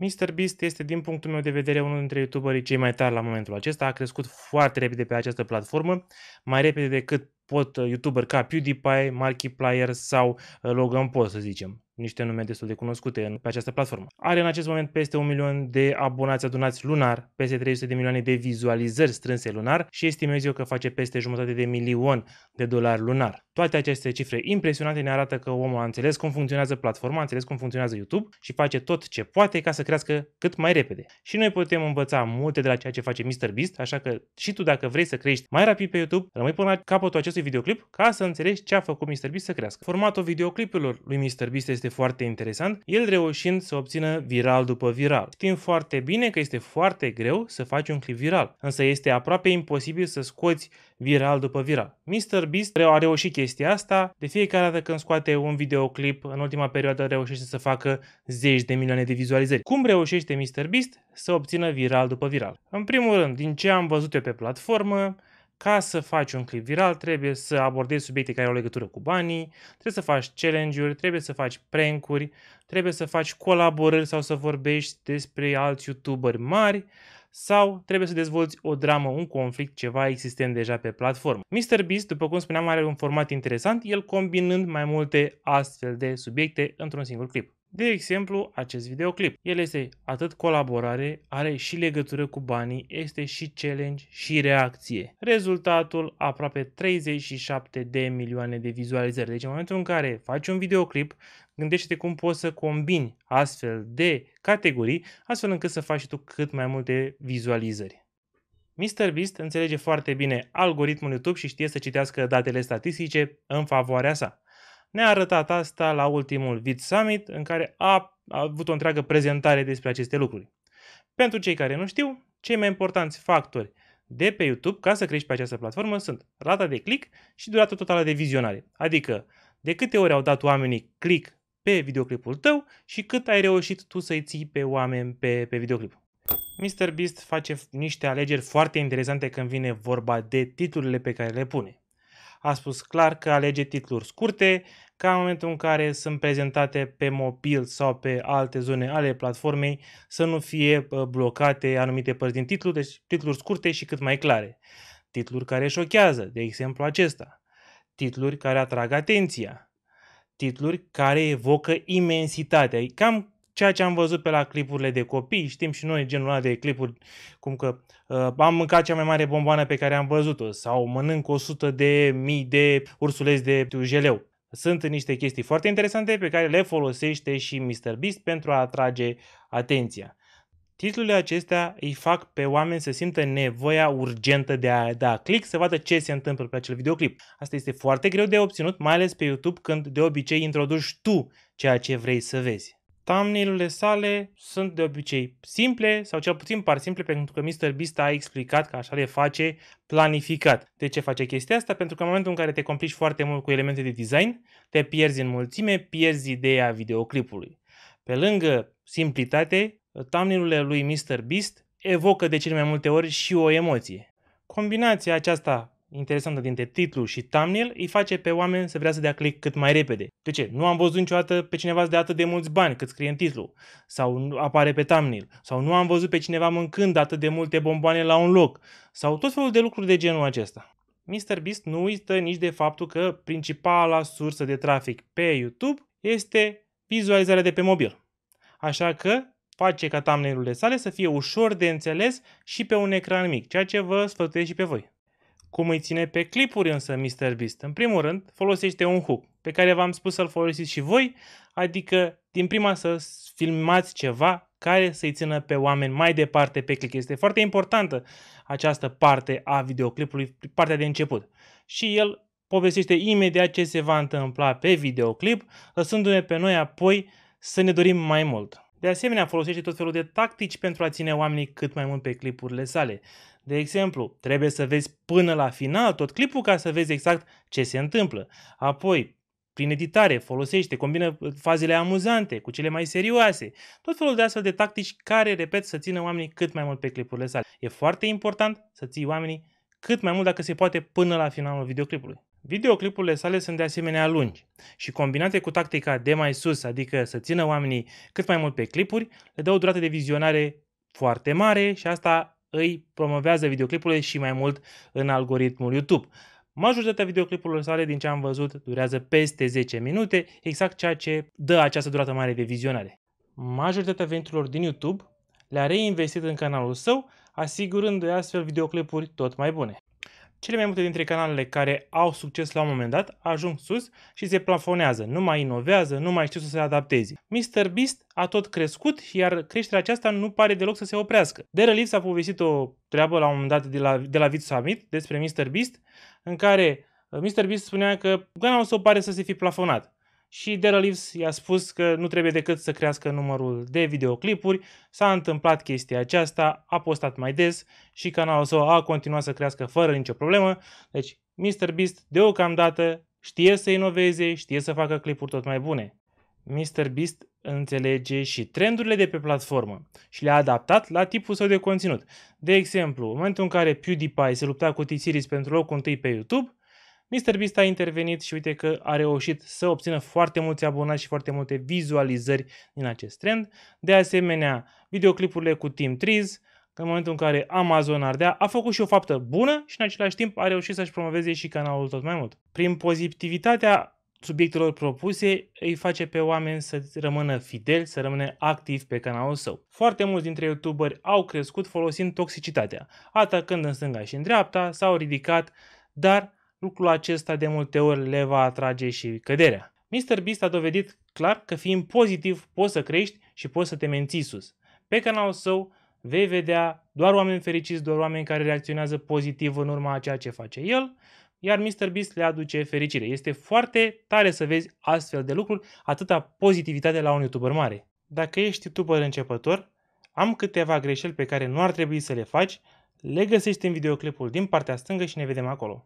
MrBeast este, din punctul meu de vedere, unul dintre youtuberii cei mai tari la momentul acesta. A crescut foarte repede pe această platformă, mai repede decât pot uh, youtuber ca PewDiePie, Markiplier sau uh, Logan Paul, să zicem niște nume destul de cunoscute pe această platformă. Are în acest moment peste un milion de abonați adunați lunar, peste 300 de milioane de vizualizări strânse lunar și estimez eu că face peste jumătate de milion de dolari lunar. Toate aceste cifre impresionante ne arată că omul a înțeles cum funcționează platforma, a înțeles cum funcționează YouTube și face tot ce poate ca să crească cât mai repede. Și noi putem învăța multe de la ceea ce face MrBeast, așa că și tu dacă vrei să crești mai rapid pe YouTube, rămâi până la capătul acestui videoclip ca să înțelegi ce a făcut MrBeast să crească. Formatul videoclipurilor lui MrBeast este foarte interesant, el reușind să obțină viral după viral. Știm foarte bine că este foarte greu să faci un clip viral, însă este aproape imposibil să scoți viral după viral. Mr. Beast a reușit chestia asta, de fiecare dată când scoate un videoclip, în ultima perioadă reușește să facă zeci de milioane de vizualizări. Cum reușește Mr. Beast să obțină viral după viral? În primul rând, din ce am văzut eu pe platformă, ca să faci un clip viral, trebuie să abordezi subiecte care au legătură cu banii, trebuie să faci challenge-uri, trebuie să faci prank trebuie să faci colaborări sau să vorbești despre alți youtuberi mari, sau trebuie să dezvolți o dramă, un conflict, ceva existent deja pe platformă. Beast, după cum spuneam, are un format interesant, el combinând mai multe astfel de subiecte într-un singur clip. De exemplu, acest videoclip. El este atât colaborare, are și legătură cu banii, este și challenge și reacție. Rezultatul aproape 37 de milioane de vizualizări. Deci în momentul în care faci un videoclip, Gândește-te cum poți să combini astfel de categorii, astfel încât să faci și tu cât mai multe vizualizări. Mr. Beast înțelege foarte bine algoritmul YouTube și știe să citească datele statistice în favoarea sa. Ne-a arătat asta la ultimul Vid Summit, în care a, a avut o întreagă prezentare despre aceste lucruri. Pentru cei care nu știu, cei mai importanți factori de pe YouTube ca să crești pe această platformă sunt rata de click și durata totală de vizionare. Adică de câte ori au dat oamenii click pe videoclipul tău și cât ai reușit tu să-i ții pe oameni pe, pe videoclip. Mr. Beast face niște alegeri foarte interesante când vine vorba de titlurile pe care le pune. A spus clar că alege titluri scurte, ca în momentul în care sunt prezentate pe mobil sau pe alte zone ale platformei, să nu fie blocate anumite părți din titlu, deci titluri scurte și cât mai clare. Titluri care șochează, de exemplu acesta. Titluri care atrag atenția, titluri care evocă imensitatea. E cam ceea ce am văzut pe la clipurile de copii, știm și noi genul ăla de clipuri, cum că uh, am mâncat cea mai mare bomboană pe care am văzut-o sau mănânc 100 de mii de ursuleți de jeleu. Sunt niște chestii foarte interesante pe care le folosește și MrBeast pentru a atrage atenția. Titlurile acestea îi fac pe oameni să simtă nevoia urgentă de a da click, să vadă ce se întâmplă pe acel videoclip. Asta este foarte greu de obținut, mai ales pe YouTube, când de obicei introduci tu ceea ce vrei să vezi. Thumbnail-urile sale sunt de obicei simple sau cel puțin par simple pentru că MrBeast a explicat că așa le face planificat. De ce face chestia asta? Pentru că în momentul în care te complici foarte mult cu elemente de design, te pierzi în mulțime, pierzi ideea videoclipului. Pe lângă simplitate, thumbnail lui Mr. Beast evocă de cele mai multe ori și o emoție. Combinația aceasta interesantă dintre titlu și thumbnail îi face pe oameni să vrea să dea click cât mai repede. De ce? Nu am văzut niciodată pe cineva să dea atât de mulți bani cât scrie în titlu sau apare pe thumbnail sau nu am văzut pe cineva mâncând atât de multe bomboane la un loc sau tot felul de lucruri de genul acesta. Mr. Beast nu uită nici de faptul că principala sursă de trafic pe YouTube este vizualizarea de pe mobil. Așa că face ca thumbnail-urile sale să fie ușor de înțeles și pe un ecran mic, ceea ce vă sfătuiesc și pe voi. Cum îi ține pe clipuri însă MrBeast? În primul rând, folosește un hook pe care v-am spus să-l folosiți și voi, adică din prima să filmați ceva care să-i țină pe oameni mai departe pe click. Este foarte importantă această parte a videoclipului, partea de început. Și el povestește imediat ce se va întâmpla pe videoclip, lăsându-ne pe noi apoi să ne dorim mai mult. De asemenea, folosește tot felul de tactici pentru a ține oamenii cât mai mult pe clipurile sale. De exemplu, trebuie să vezi până la final tot clipul ca să vezi exact ce se întâmplă. Apoi, prin editare, folosește, combină uh, fazele amuzante cu cele mai serioase. Tot felul de astfel de tactici care, repet, să țină oamenii cât mai mult pe clipurile sale. E foarte important să ții oamenii cât mai mult dacă se poate până la finalul videoclipului. Videoclipurile sale sunt de asemenea lungi și combinate cu tactica de mai sus, adică să țină oamenii cât mai mult pe clipuri, le dă o durată de vizionare foarte mare și asta îi promovează videoclipurile și mai mult în algoritmul YouTube. Majoritatea videoclipurilor sale, din ce am văzut, durează peste 10 minute, exact ceea ce dă această durată mare de vizionare. Majoritatea veniturilor din YouTube le-a reinvestit în canalul său, asigurându-i astfel videoclipuri tot mai bune. Cele mai multe dintre canalele care au succes la un moment dat ajung sus și se plafonează, nu mai inovează, nu mai știu să se adapteze. Mr. Beast a tot crescut, iar creșterea aceasta nu pare deloc să se oprească. Daryl Leaf a povestit o treabă la un moment dat de la, de la Vid Summit despre Mr. Beast, în care uh, Mr. Beast spunea că canalul său pare să se fi plafonat și Dara Leaves i-a spus că nu trebuie decât să crească numărul de videoclipuri, s-a întâmplat chestia aceasta, a postat mai des și canalul său a continuat să crească fără nicio problemă, deci MrBeast deocamdată știe să inoveze, știe să facă clipuri tot mai bune. MrBeast înțelege și trendurile de pe platformă și le-a adaptat la tipul său de conținut. De exemplu, în momentul în care PewDiePie se lupta cu T-Series pentru locul întâi pe YouTube, Beast a intervenit și uite că a reușit să obțină foarte mulți abonați și foarte multe vizualizări din acest trend. De asemenea, videoclipurile cu Team Trees, în momentul în care Amazon ardea, a făcut și o faptă bună și în același timp a reușit să-și promoveze și canalul tot mai mult. Prin pozitivitatea subiectelor propuse îi face pe oameni să rămână fideli, să rămână activi pe canalul său. Foarte mulți dintre youtuberi au crescut folosind toxicitatea, atacând în stânga și în dreapta, s-au ridicat, dar Lucrul acesta de multe ori le va atrage și căderea. Mr. Beast a dovedit clar că fiind pozitiv poți să crești și poți să te menții sus. Pe canalul său vei vedea doar oameni fericiți, doar oameni care reacționează pozitiv în urma a ceea ce face el, iar Mr. Beast le aduce fericire. Este foarte tare să vezi astfel de lucruri, atâta pozitivitate la un YouTuber mare. Dacă ești YouTuber începător, am câteva greșeli pe care nu ar trebui să le faci, le găsești în videoclipul din partea stângă și ne vedem acolo.